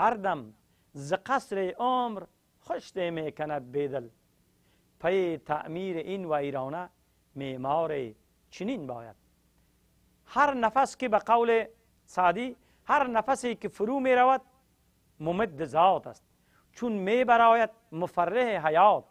هر دم ز قصر عمر خوش می کند بدل پی تعمیر این ویرانه معمار چنین باید هر نفس که به قول سعدی هر نفسی که فرو می رود ممد ذات است چون می براید مفرح حیات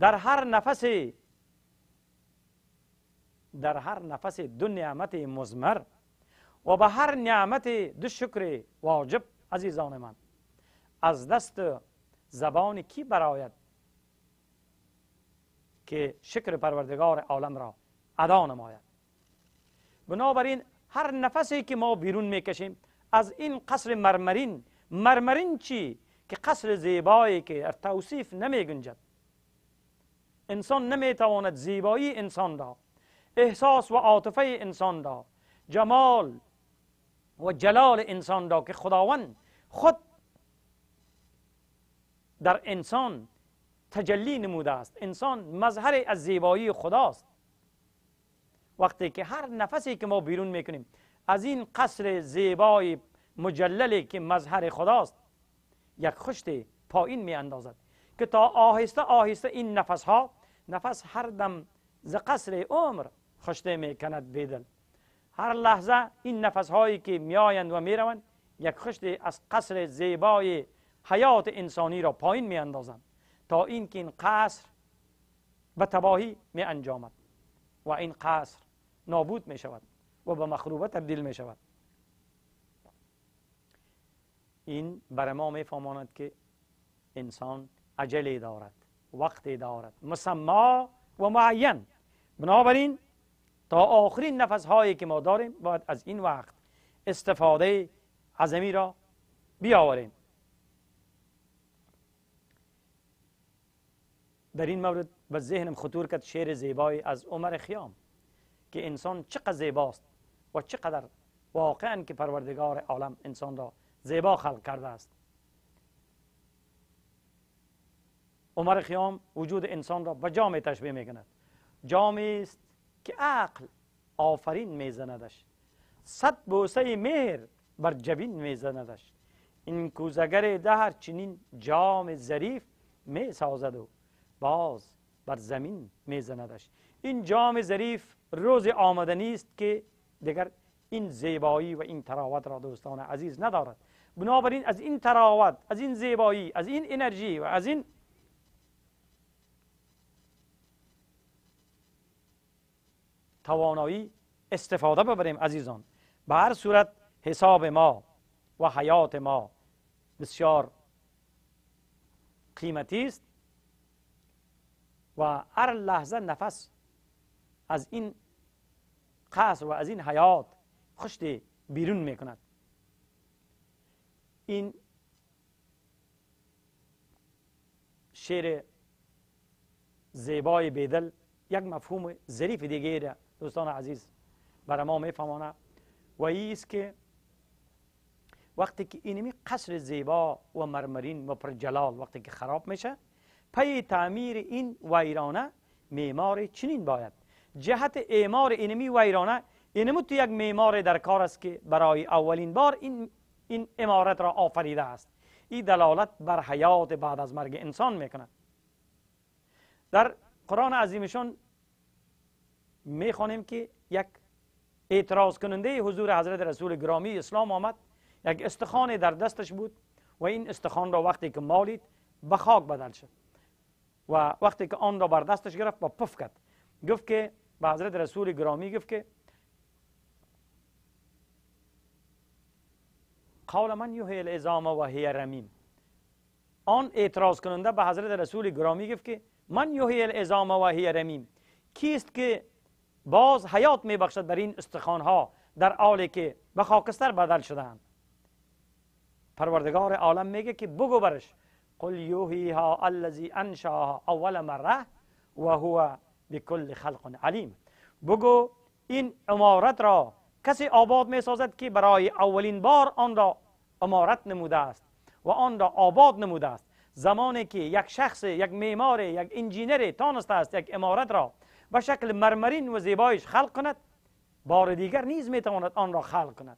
در هر نفس در هر نفس دو نعمت مزمر و به هر نعمت دو شکر واجب عزیزان من از دست زبان کی برآید که شکر پروردگار عالم را ادا نماید بنابراین هر نفسی که ما بیرون میکشیم از این قصر مرمرین مرمرین چی که قصر زیبایی که توصیف نمی گنجد انسان نمیتواند زیبایی انسان را احساس و عاطفه انسان را جمال و جلال انسان را که خداوند خود در انسان تجلی نموده است انسان مظهر از زیبایی خداست وقتی که هر نفسی که ما بیرون میکنیم از این قصر زیبای مجللی که مظهر خداست یک خشت پایین می اندازد که تا آهسته آهسته این نفس ها نفس هر دم ز قصر عمر خشته می کند بدل هر لحظه این نفس هایی که می آیند و می روند یک خشت از قصر زیبای حیات انسانی را پایین می اندازند تا که این قصر به تباهی می انجامد و این قصر نابود می شود و به مخروبه تبدیل می شود این بر ما می فهماند که انسان عجله دارد وقتی دارد مسما و معین بنابراین تا آخرین نفس هایی که ما داریم باید از این وقت استفاده عظمی را بیاوریم در این مورد به ذهنم خطور کرد شعر زیبایی از عمر خیام که انسان چقدر زیباست و چقدر واقعا که پروردگار عالم انسان را زیبا خلق کرده است عمر خیام وجود انسان را به جام تشبیه میکند جامی است که عقل آفرین میزندش صد بوسه مهر بر جبین میزندش این کوزگر دهر چنین جام ظریف میسازد و باز بر زمین زندش این جام ظریف روز آمدنی است که دیگر این زیبایی و این تراوت را دوستان عزیز ندارد بنابراین از این تراوت از این زیبایی از این انرژی و از این توانایی استفاده ببریم عزیزان به هر صورت حساب ما و حیات ما بسیار قیمتی است و هر لحظه نفس از این قصر و از این حیات خشت بیرون می کند این شعر زیبای بیدل یک مفهوم ظریف دیگه دوستان عزیز برای ما میفهمانه و ایست که وقتی که اینمی قصر زیبا و مرمرین و جلال وقتی که خراب میشه پی تعمیر این ویرانه معمار چنین باید جهت اعمار اینمی ویرانه اینمو تو یک معمار در کار است که برای اولین بار این این امارت را آفریده است این دلالت بر حیات بعد از مرگ انسان میکند در قرآن عظیمشون میخوانیم که یک اعتراض کننده حضور حضرت رسول گرامی اسلام آمد یک استخوان در دستش بود و این استخوان را وقتی که مالید به خاک بدل شد و وقتی که آن را بر دستش گرفت با پف کرد گفت که به حضرت رسول گرامی گفت که قول من یوهی الازام و هی آن اعتراض کننده به حضرت رسول گرامی گفت که من یوهی الازام و هی رمیم کیست که باز حیات میبخشد بر این ها در حالی که به خاکستر بدل شدند پروردگار عالم میگه که بگو برش قل ها الذی انشاها اول مره و هو بکل خلق علیم بگو این امارت را کسی آباد میسازد که برای اولین بار آن را امارت نموده است و آن را آباد نموده است زمانی که یک شخص یک معمار یک انجینر تانسته است یک امارت را به شکل مرمرین و زیبایش خلق کند بار دیگر نیز میتواند آن را خلق کند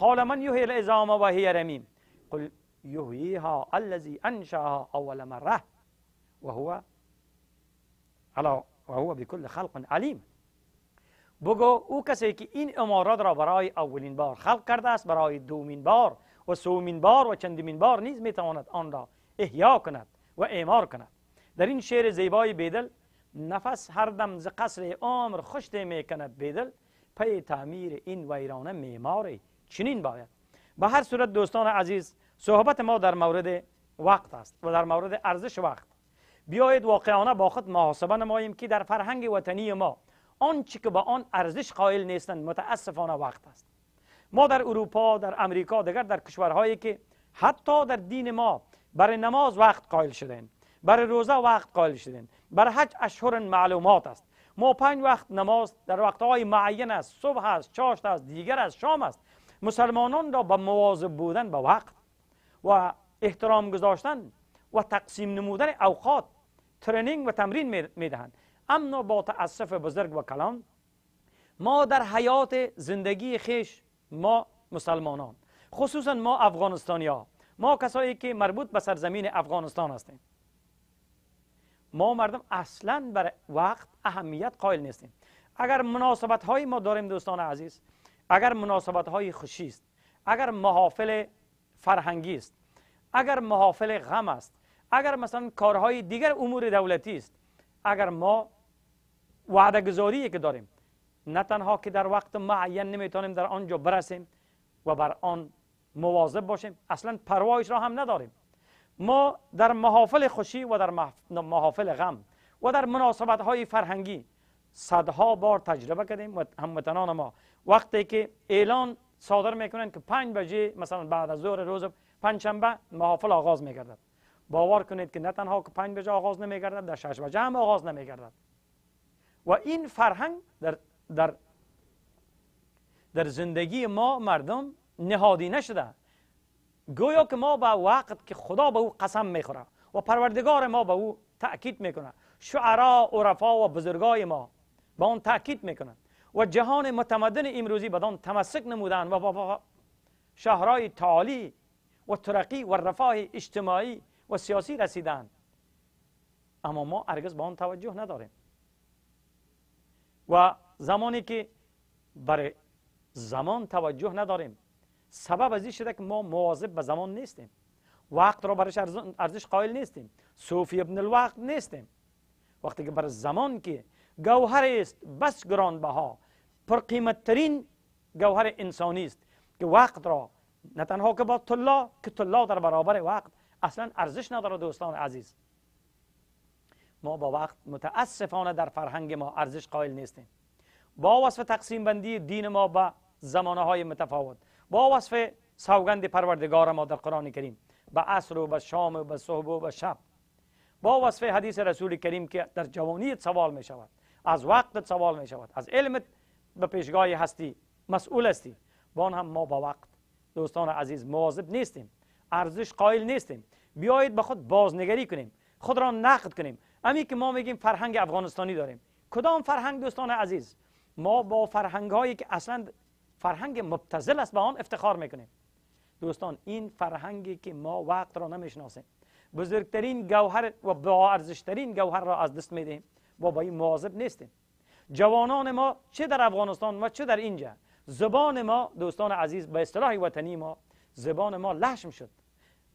قال من يحيي العظام وهي رميم قل يحييها الذي أنشأها أول مرة وهو على وهو بكل خلق علیم بگو او کسی که این امارات را برای اولین بار خلق کرده است برای دومین بار و سومین بار و چندمین بار نیز میتواند آن را احیا کند و اعمار کند در این شعر زیبای بیدل نفس هر دم ز قصر عمر خشته میکند بیدل پی تعمیر این ویرانه معماری چنین باید به هر صورت دوستان عزیز صحبت ما در مورد وقت است و در مورد ارزش وقت بیایید واقعانه با خود محاسبه نماییم که در فرهنگ وطنی ما آنچه که به آن ارزش قائل نیستند متاسفانه وقت است ما در اروپا در امریکا دیگر در کشورهایی که حتی در دین ما برای نماز وقت قائل شدن برای روزه وقت قائل شدن بر حج اشهر معلومات است ما پنج وقت نماز در وقتهای معین است صبح است چاشت است دیگر است شام است مسلمانان را به مواظب بودن به وقت و احترام گذاشتن و تقسیم نمودن اوقات ترنینگ و تمرین میدهند اما با تاسف بزرگ و کلان ما در حیات زندگی خیش ما مسلمانان خصوصا ما افغانستانی ها ما کسایی که مربوط به سرزمین افغانستان هستیم ما مردم اصلا بر وقت اهمیت قائل نیستیم اگر مناسبت های ما داریم دوستان عزیز اگر مناسبت های خوشی است اگر محافل فرهنگی است اگر محافل غم است اگر مثلا کارهای دیگر امور دولتی است اگر ما وعده گذاری که داریم نه تنها که در وقت معین نمیتونیم در آنجا برسیم و بر آن مواظب باشیم اصلا پروایش را هم نداریم ما در محافل خوشی و در محافل غم و در مناسبت های فرهنگی صدها بار تجربه کردیم و هموطنان ما وقتی که اعلان صادر میکنن که پنج بجه مثلا بعد از ظهر روز پنجشنبه محافل آغاز میگردد باور کنید که نه تنها که پنج بجه آغاز نمیگردد در شش بجه هم آغاز نمیگردد و این فرهنگ در, در, در زندگی ما مردم نهادی نشده گویا که ما به وقت که خدا به او قسم میخوره و پروردگار ما به او تأکید میکنه شعرا عرفا و بزرگای ما به اون تأکید میکنند و جهان متمدن امروزی بدان تمسک نمودن و با شهرهای تعالی و ترقی و رفاه اجتماعی و سیاسی رسیدند اما ما ارگز به آن توجه نداریم و زمانی که برای زمان توجه نداریم سبب از این شده که ما مواظب به زمان نیستیم وقت را برش ارزش قائل نیستیم صوفی ابن الوقت نیستیم وقتی که برای زمان که گوهر است بس گرانبها پر ترین گوهر انسانی است که وقت را نه تنها که با طلا که طلا در برابر وقت اصلا ارزش نداره دوستان عزیز ما با وقت متاسفانه در فرهنگ ما ارزش قائل نیستیم با وصف تقسیم بندی دین ما به زمانه های متفاوت با وصف سوگند پروردگار ما در قرآن کریم به عصر و به شام و به صبح و به شب با وصف حدیث رسول کریم که در جوانی سوال می شود از وقتت سوال می شود از علمت به پیشگاه هستی مسئول هستی با آن هم ما با وقت دوستان عزیز مواظب نیستیم ارزش قائل نیستیم بیایید به خود بازنگری کنیم خود را نقد کنیم امی که ما میگیم فرهنگ افغانستانی داریم کدام فرهنگ دوستان عزیز ما با فرهنگ هایی که اصلا فرهنگ مبتزل است به آن افتخار میکنیم دوستان این فرهنگی که ما وقت را نمیشناسیم بزرگترین گوهر و با ارزشترین گوهر را از دست میدهیم این مواظب نیستیم جوانان ما چه در افغانستان و چه در اینجا زبان ما دوستان عزیز به اصطلاح وطنی ما زبان ما لحم شد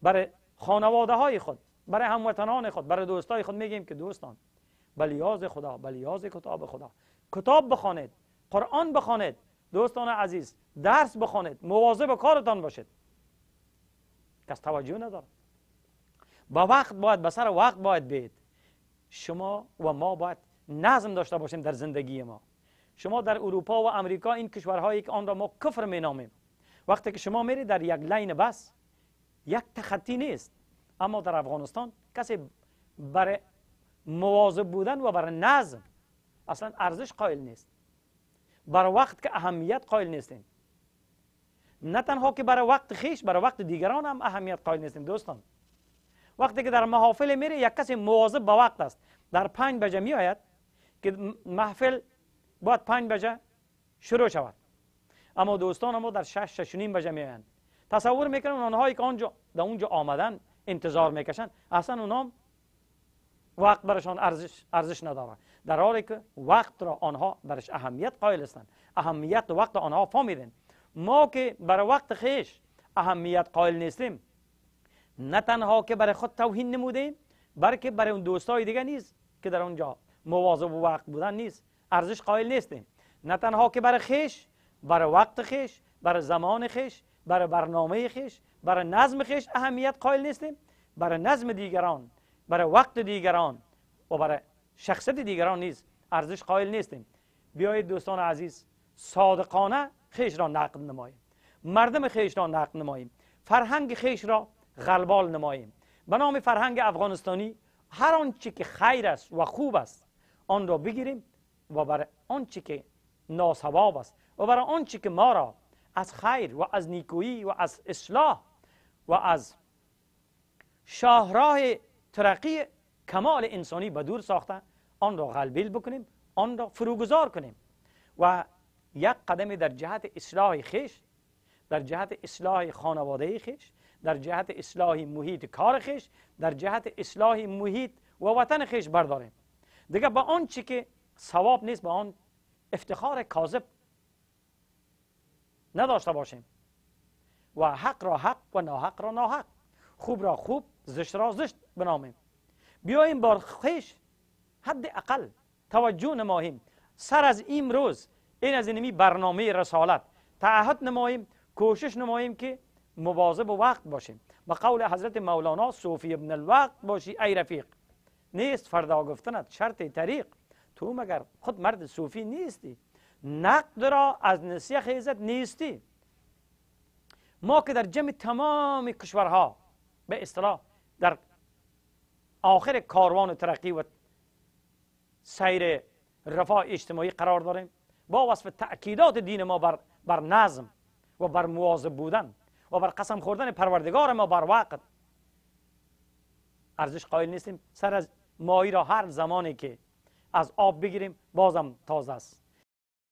برای خانواده های خود برای هموطنان خود برای دوستای خود میگیم که دوستان بلیاز خدا بلیاز کتاب خدا کتاب بخوانید قرآن بخوانید دوستان عزیز درس بخوانید مواظب کارتان باشید کس توجه نداره با وقت باید به سر وقت باید بید شما و ما باید نظم داشته باشیم در زندگی ما شما در اروپا و امریکا این کشورهایی که آن را ما کفر می نامیم وقتی که شما میری در یک لین بس یک تخطی نیست اما در افغانستان کسی برای مواظب بودن و برای نظم اصلا ارزش قائل نیست برای وقت که اهمیت قائل نیستیم نه تنها که برای وقت خیش برای وقت دیگران هم اهمیت قائل نیستیم دوستان وقتی که در محافل میره یک کسی مواظب به وقت است در پنج بجه می آید که محفل باید پنج بجه شروع شود اما دوستان ما در شش شش نیم بجه می تصور میکنن آنهایی که آنجا در اونجا آمدن انتظار میکشن اصلا اونها وقت برشان ارزش, ارزش نداره در حالی که وقت را آنها برش اهمیت قائل هستند اهمیت وقت آنها فهمیدن ما که بر وقت خیش اهمیت قائل نیستیم نه تنها که برای خود توهین نموده بلکه برای اون دوستای دیگه نیست که در اونجا مواظب و وقت بودن نیست ارزش قائل نیستیم نه تنها که برای خیش برای وقت خیش برای زمان خیش برای برنامه خیش برای نظم خیش اهمیت قائل نیستیم برای نظم دیگران برای وقت دیگران و برای شخصیت دیگران نیز ارزش قائل نیستیم بیایید دوستان عزیز صادقانه خیش را نقد نماییم مردم خیش را نقد نماییم فرهنگ خیش را غلبال نماییم به نام فرهنگ افغانستانی هر آنچه که خیر است و خوب است آن را بگیریم و بر آنچه که ناسواب است و بر آنچه که ما را از خیر و از نیکویی و از اصلاح و از شاهراه ترقی کمال انسانی به دور ساخته آن را غلبیل بکنیم آن را فروگذار کنیم و یک قدم در جهت اصلاح خیش در جهت اصلاح خانواده خیش در جهت اصلاح محیط کار خیش در جهت اصلاح محیط و وطن خیش برداریم دیگه به آن چی که ثواب نیست به آن افتخار کاذب نداشته باشیم و حق را حق و ناحق را ناحق خوب را خوب زشت را زشت بنامیم بیاییم با خیش حد اقل توجه نماییم سر از این روز این از اینمی برنامه رسالت تعهد نماییم کوشش نماییم که مواظب وقت باشیم به قول حضرت مولانا صوفی ابن الوقت باشی ای رفیق نیست فردا گفتنت شرط طریق تو مگر خود مرد صوفی نیستی نقد را از نسیه خیزت نیستی ما که در جمع تمام کشورها به اصطلاح در آخر کاروان ترقی و سیر رفاه اجتماعی قرار داریم با وصف تأکیدات دین ما بر, بر نظم و بر مواظب بودن و بر قسم خوردن پروردگار ما بر وقت ارزش قائل نیستیم سر از ماهی را هر زمانی که از آب بگیریم بازم تازه است